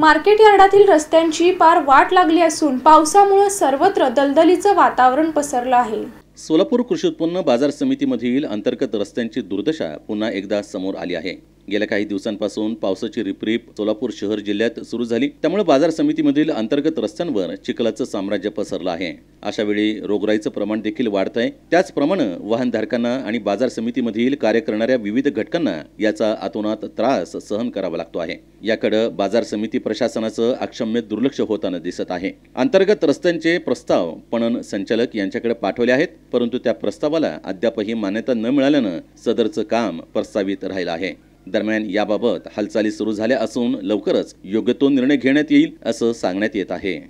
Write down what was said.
market यार्डातील रस्त्यांची पार वाट लागली असून पावसामुळे सर्वत्र दलदलीचं वातावरण पसरलं आहे सोलापूर कृषी उत्पन्न बाजार समितीमधील अंतर्गत रस्त्यांची दुर्दशा पुन्हा एकदा समोर आली आहे गेल्या काही दिवसांपासून पावसाची रिपरिप सोलापूर शहर जिल्ह्यात सुरू झाली त्यामुळे बाजार समितीमधील अंतर्गत रस्त्यांवर चिखलाचं साम्राज्य पसरलं आहे अशा वेळी रोगराईचं प्रमाण देखील वाढत आहे त्याचप्रमाणे वाहनधारकांना आणि बाजार समितीमधील कार्य करणाऱ्या विविध घटकांना याचा अतोनात त्रास सहन करावा लागतो आहे याकडे बाजार समिती प्रशासनाचं अक्षम्य दुर्लक्ष होताना दिसत आहे अंतर्गत रस्त्यांचे प्रस्ताव पणन संचालक यांच्याकडे पाठवले आहेत परंतु त्या प्रस्तावाला अद्यापही मान्यता न मिळाल्यानं सदरचं काम प्रस्तावित राहिलं आहे दरम्यान याबाबत हालचाली सुरू झाल्या असून लवकरच योग्य तो निर्णय घेण्यात येईल असं सांगण्यात येत आहे